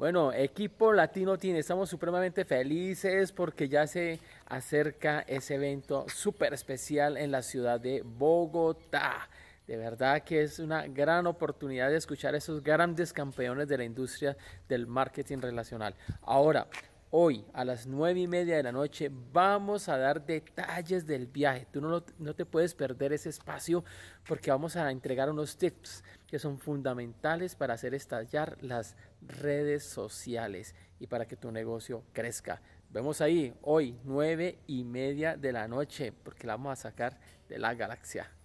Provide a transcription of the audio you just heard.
Bueno, equipo latino tiene, estamos supremamente felices porque ya se acerca ese evento súper especial en la ciudad de Bogotá. De verdad que es una gran oportunidad de escuchar a esos grandes campeones de la industria del marketing relacional. Ahora, Hoy a las nueve y media de la noche vamos a dar detalles del viaje. Tú no, te puedes perder ese espacio porque vamos a entregar unos tips que son fundamentales para hacer estallar las redes sociales y para que tu negocio crezca. Vemos ahí hoy nueve y media de la noche porque la vamos a sacar de la galaxia.